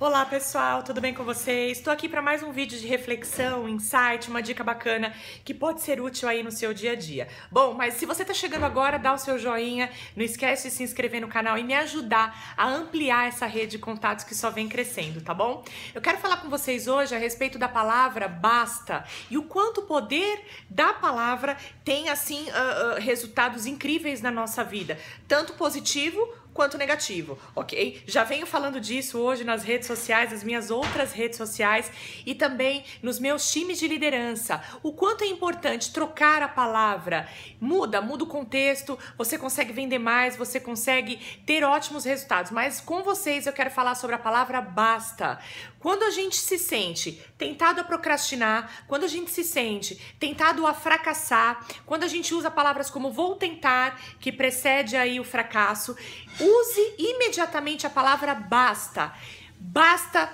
Olá pessoal, tudo bem com vocês? Estou aqui para mais um vídeo de reflexão, insight, uma dica bacana que pode ser útil aí no seu dia a dia. Bom, mas se você está chegando agora, dá o seu joinha, não esquece de se inscrever no canal e me ajudar a ampliar essa rede de contatos que só vem crescendo, tá bom? Eu quero falar com vocês hoje a respeito da palavra basta e o quanto o poder da palavra tem assim uh, uh, resultados incríveis na nossa vida, tanto positivo quanto negativo, ok? Já venho falando disso hoje nas redes sociais, nas minhas outras redes sociais e também nos meus times de liderança. O quanto é importante trocar a palavra. Muda, muda o contexto, você consegue vender mais, você consegue ter ótimos resultados. Mas com vocês eu quero falar sobre a palavra basta. Quando a gente se sente tentado a procrastinar, quando a gente se sente tentado a fracassar, quando a gente usa palavras como vou tentar, que precede aí o fracasso, Use imediatamente a palavra basta. Basta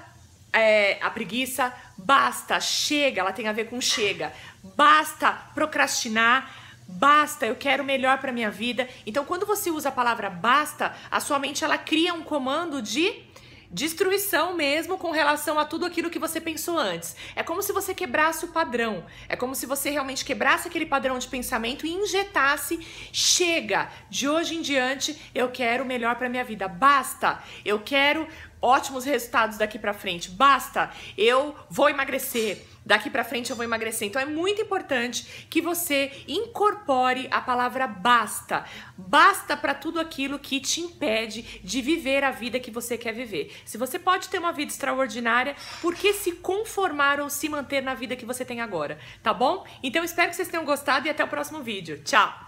é, a preguiça, basta, chega, ela tem a ver com chega. Basta procrastinar, basta, eu quero melhor para minha vida. Então, quando você usa a palavra basta, a sua mente ela cria um comando de destruição mesmo com relação a tudo aquilo que você pensou antes. É como se você quebrasse o padrão, é como se você realmente quebrasse aquele padrão de pensamento e injetasse chega, de hoje em diante eu quero o melhor para minha vida. Basta. Eu quero ótimos resultados daqui para frente. Basta, eu vou emagrecer. Daqui para frente eu vou emagrecer. Então é muito importante que você incorpore a palavra basta. Basta para tudo aquilo que te impede de viver a vida que você quer viver. Se você pode ter uma vida extraordinária, por que se conformar ou se manter na vida que você tem agora, tá bom? Então espero que vocês tenham gostado e até o próximo vídeo. Tchau.